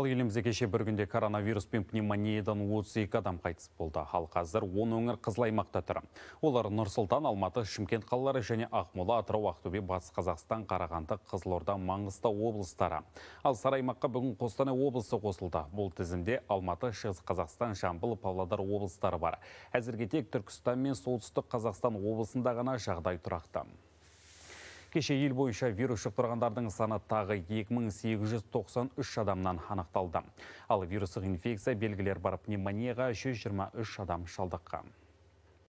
Ал елімізде кеше бір күнде коронавирус пен пневмониядан 32 адам қайтыс болды. Ал қазір 10 өңір қызыл аймақта тұр. Олар сұлтан Алматы, Шымкент қалалары және Ақмола, Атырау, Ақтөбе, Батыс Қазақстан, Қарағанды, Қызылорда, Маңғыстау облыстары. Ал сары аймаққа бүгін Қостанай облысы қосылды. Бұл тізімде Алматы, Шығыс Қазақстан, Жамбыл, Павлодар облыстары бар. Әзірге тек Түркістан мен Солтүстік Қазақстан облысында ғана жағдай тұрақты. Кеше ел бойынша вирус жұқтырғандардың саны тағы 2893 адамнан анықталды. Ал вирусық инфекция белгілер бар пневмонияға 123 адам шалдыққа.